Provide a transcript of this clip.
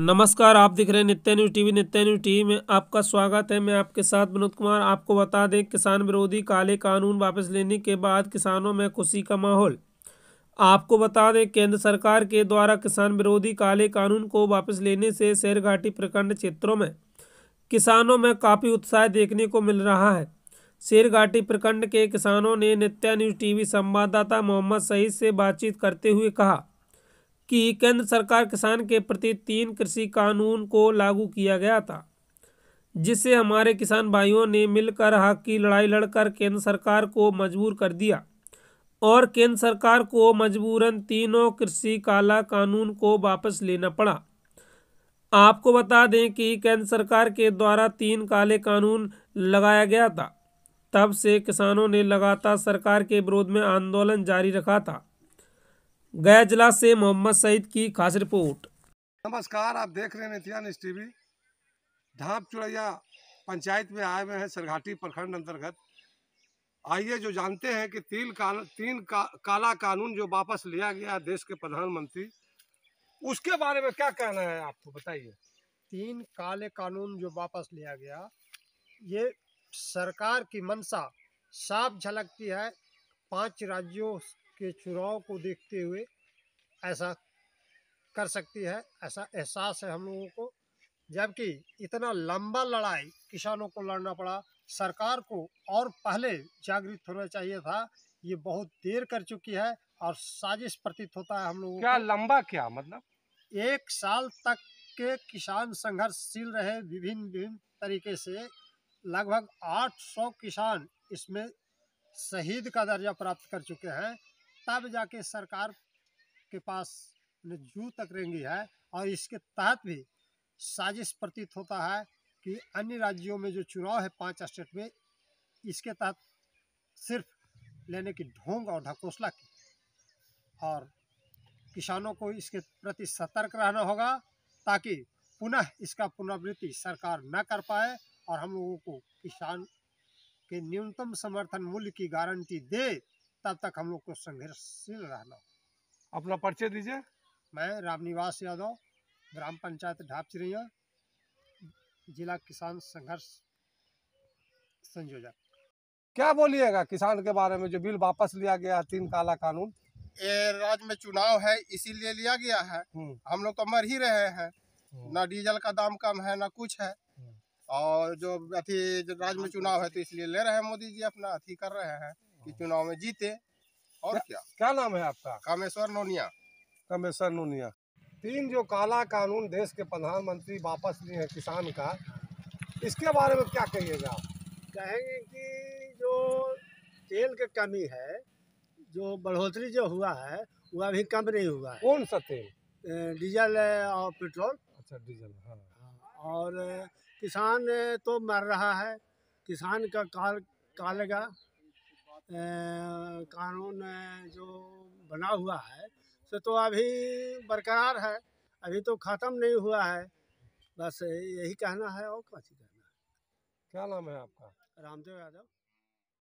नमस्कार आप दिख रहे हैं Nitya news TV Nitya news TV में आपका स्वागत है मैं आपके साथ विनोद कुमार आपको बता दें किसान विरोधी काले कानून वापस लेने के बाद किसानों में खुशी का माहौल आपको बता दें केंद्र सरकार के द्वारा किसान विरोधी काले कानून को वापस लेने से शेर घाटी प्रखंड क्षेत्रों में किसानों में काफ़ी उत्साह देखने को मिल रहा है शेर घाटी प्रखंड के किसानों ने नित्या न्यूज टीवी संवाददाता मोहम्मद सईद से बातचीत करते हुए कहा कि केंद्र सरकार किसान के प्रति तीन कृषि कानून को लागू किया गया था जिससे हमारे किसान भाइयों ने मिलकर हक की लड़ाई लड़कर केंद्र सरकार को मजबूर कर दिया और केंद्र सरकार को मजबूरन तीनों कृषि काला कानून को वापस लेना पड़ा आपको बता दें कि केंद्र सरकार के द्वारा तीन काले कानून लगाया गया था तब से किसानों ने लगातार सरकार के विरोध में आंदोलन जारी रखा था गया जिला से मोहम्मद सईद की खास रिपोर्ट नमस्कार आप देख रहे हैं टीवी ढाप चुड़ैया पंचायत में आए हुए हैं सरघाटी प्रखंड अंतर्गत आइए जो जानते हैं कि तीन कानून तीन का, काला कानून जो वापस लिया गया देश के प्रधानमंत्री उसके बारे में क्या कहना है आपको बताइए तीन काले कानून जो वापस लिया गया ये सरकार की मंशा साफ झलकती है पांच राज्यों के चुनाव को देखते हुए ऐसा कर सकती है ऐसा एहसास है हम लोगों को जबकि इतना लंबा लड़ाई किसानों को लड़ना पड़ा सरकार को और पहले जागृत होना चाहिए था ये बहुत देर कर चुकी है और साजिश प्रतीत होता है हम लोग क्या लंबा क्या मतलब एक साल तक के किसान संघर्षशील रहे विभिन्न विभिन्न तरीके से लगभग 800 किसान इसमें शहीद का दर्जा प्राप्त कर चुके हैं तब जाके सरकार के पास जू तक रेंगी है और इसके तहत भी साजिश प्रतीत होता है कि अन्य राज्यों में जो चुनाव है पांच स्टेट में इसके तहत सिर्फ लेने की ढोंग और ढकोसला की और किसानों को इसके प्रति सतर्क रहना होगा ताकि पुनः इसका पुनरावृत्ति सरकार न कर पाए और हम लोगों को किसान के न्यूनतम समर्थन मूल्य की गारंटी दे तब तक हम लोग को संघर्षशील रहना अपना परिचय दीजिए मैं रामनिवास यादव ग्राम पंचायत चिड़िया जिला किसान संघर्ष संयोजक क्या बोलिएगा किसान के बारे में जो बिल वापस लिया गया है तीन काला कानून ये राज्य में चुनाव है इसीलिए लिया गया है हम्म। हम लोग तो मर ही रहे हैं हम्म। ना डीजल का दाम कम है ना कुछ है हम्म। और जो अथी राज्य में हाँ, चुनाव है तो, तो इसलिए ले रहे हैं मोदी जी अपना अथी कर रहे हैं कि चुनाव में जीते और क्या क्या नाम है आपका कामेश्वर नोनिया कामेश्वर नोनिया तीन जो काला कानून देश के प्रधानमंत्री वापस लिए हैं किसान का इसके बारे में क्या कहिएगा कहेंगे कि जो तेल की कमी है जो बढ़ोतरी जो हुआ है वो अभी कम नहीं हुआ है कौन सा तेल डीजल और पेट्रोल अच्छा डीजल हाँ और किसान तो मर रहा है किसान का काल कालेगा कानून जो बना हुआ है तो तो अभी बरकरार है अभी तो ख़त्म नहीं हुआ है बस यही कहना है और क्या कहना है क्या नाम है आपका रामदेव यादव